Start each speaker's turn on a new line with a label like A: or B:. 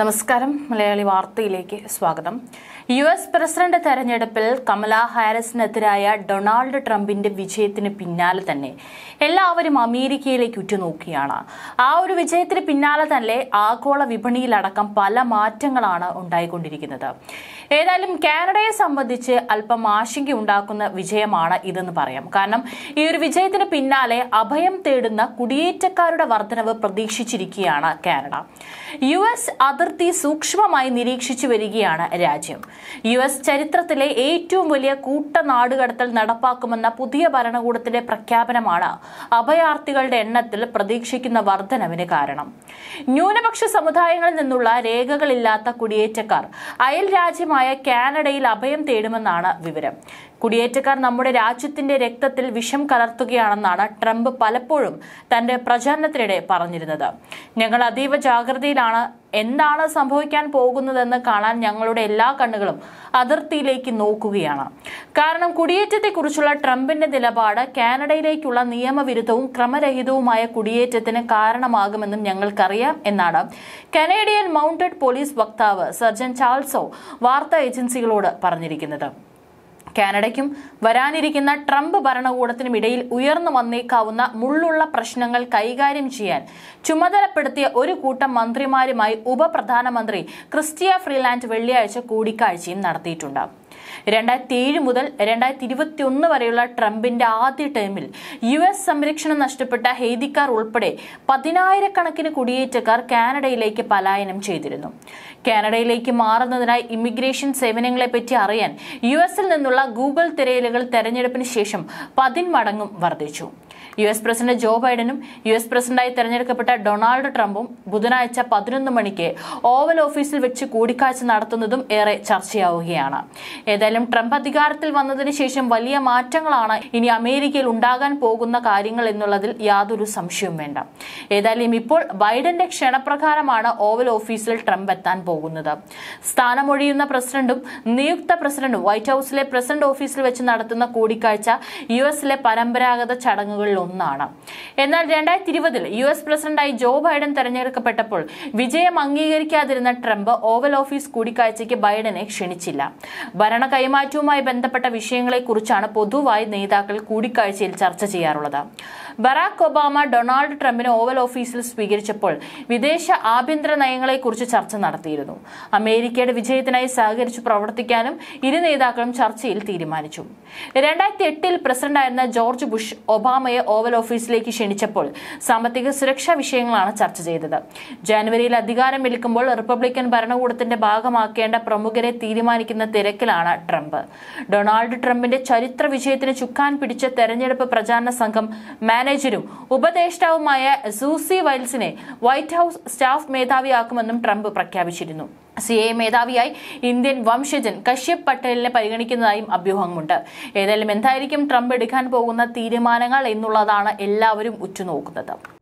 A: നമസ്കാരം മലയാളി വാർത്തയിലേക്ക് സ്വാഗതം യു എസ് പ്രസിഡന്റ് തെരഞ്ഞെടുപ്പിൽ കമലാ ഹാരിസിനെതിരായ ഡൊണാൾഡ് ട്രംപിന്റെ വിജയത്തിന് പിന്നാലെ തന്നെ എല്ലാവരും അമേരിക്കയിലേക്ക് ഉറ്റുനോക്കുകയാണ് ആ ഒരു വിജയത്തിന് പിന്നാലെ തന്നെ ആഗോള വിപണിയിലടക്കം പല മാറ്റങ്ങളാണ് ഉണ്ടായിക്കൊണ്ടിരിക്കുന്നത് ഏതായാലും കാനഡയെ സംബന്ധിച്ച് അല്പം ആശങ്ക ഉണ്ടാക്കുന്ന വിജയമാണ് ഇതെന്ന് പറയാം കാരണം ഈ ഒരു വിജയത്തിന് പിന്നാലെ അഭയം തേടുന്ന കുടിയേറ്റക്കാരുടെ വർധനവ് പ്രതീക്ഷിച്ചിരിക്കുകയാണ് കാനഡ യു എസ് അത് അതിർത്തി സൂക്ഷ്മമായി നിരീക്ഷിച്ചു വരികയാണ് രാജ്യം യു എസ് ചരിത്രത്തിലെ ഏറ്റവും വലിയ കൂട്ട നാടുകടത്തൽ നടപ്പാക്കുമെന്ന പുതിയ ഭരണകൂടത്തിന്റെ പ്രഖ്യാപനമാണ് അഭയാർത്ഥികളുടെ എണ്ണത്തിൽ പ്രതീക്ഷിക്കുന്ന വർധനവിന് കാരണം ന്യൂനപക്ഷ സമുദായങ്ങളിൽ നിന്നുള്ള രേഖകളില്ലാത്ത കുടിയേറ്റക്കാർ അയൽ രാജ്യമായ കാനഡയിൽ അഭയം തേടുമെന്നാണ് വിവരം കുടിയേറ്റക്കാർ നമ്മുടെ രാജ്യത്തിന്റെ രക്തത്തിൽ വിഷം കലർത്തുകയാണെന്നാണ് ട്രംപ് പലപ്പോഴും തന്റെ പ്രചാരണത്തിനിടെ പറഞ്ഞിരുന്നത് ഞങ്ങൾ അതീവ ജാഗ്രതയിലാണ് എന്താണ് സംഭവിക്കാൻ പോകുന്നതെന്ന് കാണാൻ ഞങ്ങളുടെ എല്ലാ കണ്ണുകളും അതിർത്തിയിലേക്ക് നോക്കുകയാണ് കാരണം കുടിയേറ്റത്തെക്കുറിച്ചുള്ള ട്രംപിന്റെ നിലപാട് കാനഡയിലേക്കുള്ള നിയമവിരുദ്ധവും ക്രമരഹിതവുമായ കുടിയേറ്റത്തിന് കാരണമാകുമെന്നും ഞങ്ങൾക്കറിയാം എന്നാണ് കനേഡിയൻ മൗണ്ടഡ് പോലീസ് വക്താവ് സർജൻ ചാൾസോ വാർത്താ ഏജൻസികളോട് പറഞ്ഞിരിക്കുന്നത് കാനഡയ്ക്കും വരാനിരിക്കുന്ന ട്രംപ് ഭരണകൂടത്തിനും ഇടയിൽ ഉയർന്നു വന്നേക്കാവുന്ന മുള്ളുള്ള പ്രശ്നങ്ങൾ കൈകാര്യം ചെയ്യാൻ ചുമതലപ്പെടുത്തിയ ഒരു കൂട്ടം മന്ത്രിമാരുമായി ഉപപ്രധാനമന്ത്രി ക്രിസ്റ്റിയ ഫ്രീലാൻഡ് വെള്ളിയാഴ്ച കൂടിക്കാഴ്ചയും നടത്തിയിട്ടുണ്ട് രണ്ടായിരത്തി ഏഴ് മുതൽ രണ്ടായിരത്തി ഇരുപത്തി ഒന്ന് വരെയുള്ള ട്രംപിന്റെ ആദ്യ ടേമിൽ യു എസ് സംരക്ഷണം നഷ്ടപ്പെട്ട ഹെയ്തിക്കാർ ഉൾപ്പെടെ പതിനായിരക്കണക്കിന് കുടിയേറ്റക്കാർ കാനഡയിലേക്ക് പലായനം ചെയ്തിരുന്നു കാനഡയിലേക്ക് മാറുന്നതിനായി ഇമിഗ്രേഷൻ സേവനങ്ങളെ പറ്റി അറിയാൻ യു എസിൽ നിന്നുള്ള ഗൂഗിൾ തിരയലുകൾ തെരഞ്ഞെടുപ്പിന് ശേഷം പതിന്മടങ്ങും വർദ്ധിച്ചു യു എസ് പ്രസിഡന്റ് ജോ ബൈഡനും യു എസ് പ്രസിഡന്റായി തെരഞ്ഞെടുക്കപ്പെട്ട ഡൊണാൾഡ് ട്രംപും ബുധനാഴ്ച പതിനൊന്ന് മണിക്ക് ഓവൽ ഓഫീസിൽ വെച്ച് കൂടിക്കാഴ്ച നടത്തുന്നതും ഏറെ ചർച്ചയാവുകയാണ് ഏതായാലും ട്രംപ് അധികാരത്തിൽ വന്നതിന് ശേഷം വലിയ മാറ്റങ്ങളാണ് ഇനി അമേരിക്കയിൽ ഉണ്ടാകാൻ പോകുന്ന കാര്യങ്ങൾ എന്നുള്ളതിൽ യാതൊരു സംശയവും വേണ്ട ഏതായാലും ഇപ്പോൾ ബൈഡന്റെ ക്ഷണപ്രകാരമാണ് ഓവൽ ഓഫീസിൽ ട്രംപ് എത്താൻ പോകുന്നത് സ്ഥാനമൊഴിയുന്ന പ്രസിഡന്റും നിയുക്ത പ്രസിഡന്റും വൈറ്റ് ഹൌസിലെ പ്രസിഡന്റ് ഓഫീസിൽ വെച്ച് നടത്തുന്ന കൂടിക്കാഴ്ച യു എസിലെ പരമ്പരാഗത ചടങ്ങുകളിൽ ഒന്നാണ് എന്നാൽ രണ്ടായിരത്തി ഇരുപതിൽ യു എസ് പ്രസിഡന്റായി ജോ ബൈഡൻ തെരഞ്ഞെടുക്കപ്പെട്ടപ്പോൾ വിജയം അംഗീകരിക്കാതിരുന്ന ട്രംപ് ഓവൽ ഓഫീസ് കൂടിക്കാഴ്ചയ്ക്ക് ബൈഡനെ ക്ഷണിച്ചില്ല ഭരണ കൈമാറ്റവുമായി ബന്ധപ്പെട്ട വിഷയങ്ങളെക്കുറിച്ചാണ് പൊതുവായി നേതാക്കൾ കൂടിക്കാഴ്ചയിൽ ചർച്ച ചെയ്യാറുള്ളത് ബറാക് ഒബാമ ഡൊണാൾഡ് ട്രംപിനെ ഓവൽ ഓഫീസിൽ സ്വീകരിച്ചപ്പോൾ വിദേശ ആഭ്യന്തര നയങ്ങളെക്കുറിച്ച് ചർച്ച നടത്തിയിരുന്നു അമേരിക്കയുടെ വിജയത്തിനായി സഹകരിച്ചു പ്രവർത്തിക്കാനും ഇരു നേതാക്കളും ചർച്ചയിൽ തീരുമാനിച്ചു രണ്ടായിരത്തി എട്ടിൽ പ്രസിഡന്റായിരുന്ന ജോർജ് ബുഷ് ഒബാമയെ ഓവൽ ഓഫീസിലേക്ക് ക്ഷണിച്ചപ്പോൾ സാമ്പത്തിക സുരക്ഷാ വിഷയങ്ങളാണ് ചർച്ച ചെയ്തത് ജനുവരിയിൽ അധികാരം വിൽക്കുമ്പോൾ റിപ്പബ്ലിക്കൻ ഭരണകൂടത്തിന്റെ ഭാഗമാക്കേണ്ട പ്രമുഖരെ തീരുമാനിക്കുന്ന തിരക്കിലാണ് ട്രംപ് ഡൊണാൾഡ് ട്രംപിന്റെ ചരിത്ര വിജയത്തിന് ചുക്കാൻ പിടിച്ച തെരഞ്ഞെടുപ്പ് പ്രചാരണ സംഘം മാനേജരും ഉപദേഷ്ടാവുമായ സൂസി വൈൽസിനെ വൈറ്റ് ഹൌസ് സ്റ്റാഫ് മേധാവിയാക്കുമെന്നും ട്രംപ് പ്രഖ്യാപിച്ചിരുന്നു സി എ മേധാവിയായി ഇന്ത്യൻ വംശജൻ കശ്യപ് പട്ടേലിനെ പരിഗണിക്കുന്നതായും അഭ്യൂഹമുണ്ട് ഏതായാലും എന്തായിരിക്കും ട്രംപ് എടുക്കാൻ പോകുന്ന തീരുമാനങ്ങൾ എന്നുള്ളതാണ് എല്ലാവരും ഉറ്റുനോക്കുന്നത്